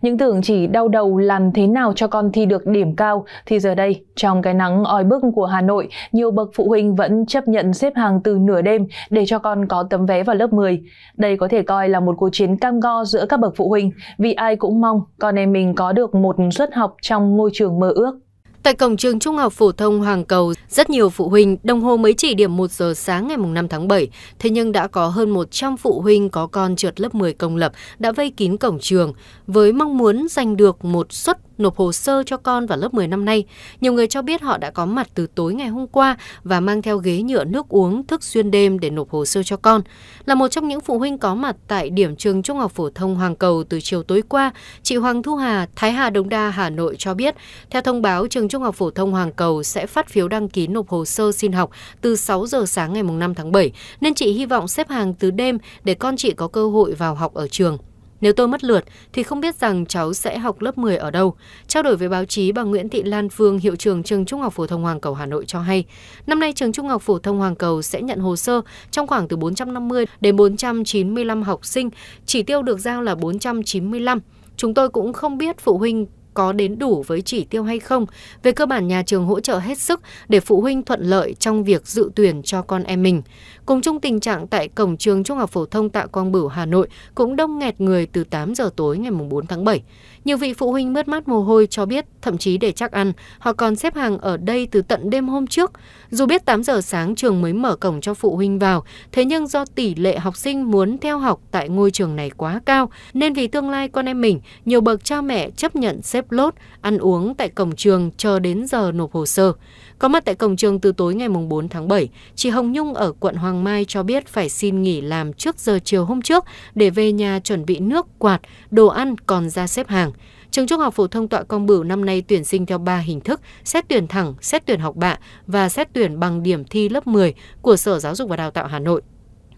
Những tưởng chỉ đau đầu làm thế nào cho con thi được điểm cao thì giờ đây, trong cái nắng oi bức của Hà Nội, nhiều bậc phụ huynh vẫn chấp nhận xếp hàng từ nửa đêm để cho con có tấm vé vào lớp 10. Đây có thể coi là một cuộc chiến cam go giữa các bậc phụ huynh vì ai cũng mong con em mình có được một suất học trong ngôi trường mơ ước. Tại cổng trường Trung học phổ thông Hoàng Cầu, rất nhiều phụ huynh đồng hồ mới chỉ điểm 1 giờ sáng ngày 5 tháng 7, thế nhưng đã có hơn 100 phụ huynh có con trượt lớp 10 công lập đã vây kín cổng trường với mong muốn giành được một suất nộp hồ sơ cho con vào lớp 10 năm nay. Nhiều người cho biết họ đã có mặt từ tối ngày hôm qua và mang theo ghế nhựa nước uống thức xuyên đêm để nộp hồ sơ cho con. Là một trong những phụ huynh có mặt tại điểm trường Trung học phổ thông Hoàng Cầu từ chiều tối qua, chị Hoàng Thu Hà, Thái Hà Đống Đa, Hà Nội cho biết, theo thông báo trường Trung học phổ thông Hoàng Cầu sẽ phát phiếu đăng ký nộp hồ sơ xin học từ 6 giờ sáng ngày 5 tháng 7, nên chị hy vọng xếp hàng từ đêm để con chị có cơ hội vào học ở trường. Nếu tôi mất lượt thì không biết rằng cháu sẽ học lớp 10 ở đâu. Trao đổi với báo chí, bà Nguyễn Thị Lan Phương, hiệu trường trường Trung học phổ thông Hoàng Cầu Hà Nội cho hay, năm nay trường Trung học phổ thông Hoàng Cầu sẽ nhận hồ sơ trong khoảng từ 450 đến 495 học sinh, chỉ tiêu được giao là 495. Chúng tôi cũng không biết phụ huynh có đến đủ với chỉ tiêu hay không, về cơ bản nhà trường hỗ trợ hết sức để phụ huynh thuận lợi trong việc dự tuyển cho con em mình. Cùng chung tình trạng tại cổng trường Trung học phổ thông Tạ Quang Bửu Hà Nội cũng đông nghẹt người từ 8 giờ tối ngày 4 tháng 7. Nhiều vị phụ huynh mướt mát mồ hôi cho biết, thậm chí để chắc ăn, họ còn xếp hàng ở đây từ tận đêm hôm trước. Dù biết 8 giờ sáng trường mới mở cổng cho phụ huynh vào, thế nhưng do tỷ lệ học sinh muốn theo học tại ngôi trường này quá cao, nên vì tương lai con em mình, nhiều bậc cha mẹ chấp nhận xếp xếp lốt, ăn uống tại cổng trường chờ đến giờ nộp hồ sơ. Có mặt tại cổng trường từ tối ngày 4 tháng 7, chị Hồng Nhung ở quận Hoàng Mai cho biết phải xin nghỉ làm trước giờ chiều hôm trước để về nhà chuẩn bị nước, quạt, đồ ăn còn ra xếp hàng. Trường Trung học phổ thông Tọa Công Bửu năm nay tuyển sinh theo 3 hình thức, xét tuyển thẳng, xét tuyển học bạ và xét tuyển bằng điểm thi lớp 10 của Sở Giáo dục và Đào tạo Hà Nội.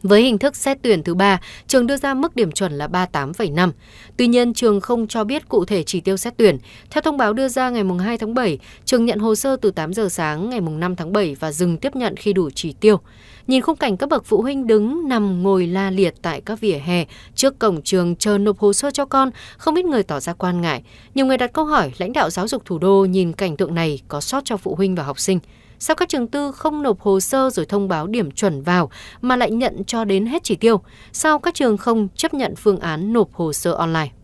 Với hình thức xét tuyển thứ ba, trường đưa ra mức điểm chuẩn là 38,5. Tuy nhiên, trường không cho biết cụ thể chỉ tiêu xét tuyển. Theo thông báo đưa ra ngày 2 tháng 7, trường nhận hồ sơ từ 8 giờ sáng ngày 5 tháng 7 và dừng tiếp nhận khi đủ chỉ tiêu. Nhìn khung cảnh các bậc phụ huynh đứng nằm ngồi la liệt tại các vỉa hè trước cổng trường chờ nộp hồ sơ cho con, không ít người tỏ ra quan ngại. Nhiều người đặt câu hỏi lãnh đạo giáo dục thủ đô nhìn cảnh tượng này có sót cho phụ huynh và học sinh. Sao các trường tư không nộp hồ sơ rồi thông báo điểm chuẩn vào mà lại nhận cho đến hết chỉ tiêu? Sao các trường không chấp nhận phương án nộp hồ sơ online?